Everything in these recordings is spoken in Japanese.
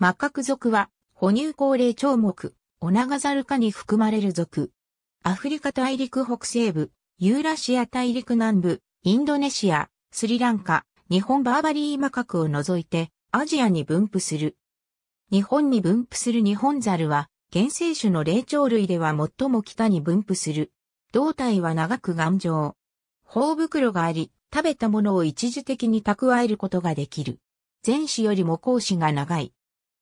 マカク属は、哺乳高齢長目、オナガザル科に含まれる属。アフリカ大陸北西部、ユーラシア大陸南部、インドネシア、スリランカ、日本バーバリーマカクを除いて、アジアに分布する。日本に分布する日本ザルは、原生種の霊長類では最も北に分布する。胴体は長く頑丈。頬袋があり、食べたものを一時的に蓄えることができる。前肢よりも後肢が長い。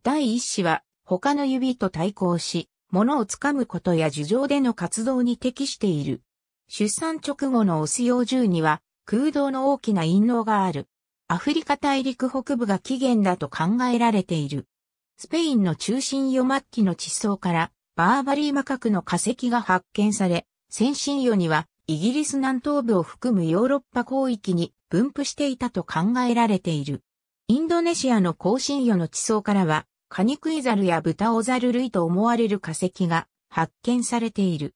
第一子は他の指と対抗し、物をつかむことや樹上での活動に適している。出産直後のオス用銃には空洞の大きな陰嚢がある。アフリカ大陸北部が起源だと考えられている。スペインの中心余末期の地層からバーバリーマカクの化石が発見され、先進余にはイギリス南東部を含むヨーロッパ広域に分布していたと考えられている。インドネシアの更新余の地層からはカニクイザルやブタオザル類と思われる化石が発見されている。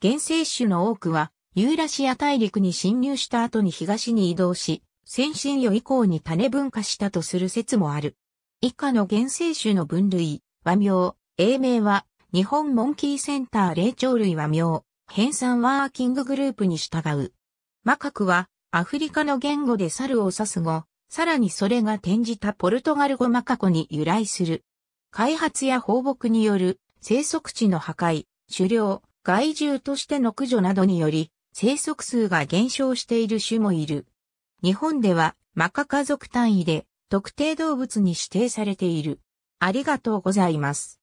原生種の多くは、ユーラシア大陸に侵入した後に東に移動し、先進予以降に種分化したとする説もある。以下の原生種の分類、和名、英名は、日本モンキーセンター霊長類和名、編纂ワーキンググループに従う。マカクは、アフリカの言語で猿を指す語、さらにそれが転じたポルトガル語マカコに由来する。開発や放牧による生息地の破壊、狩猟、害獣としての駆除などにより、生息数が減少している種もいる。日本では、マカ家族単位で特定動物に指定されている。ありがとうございます。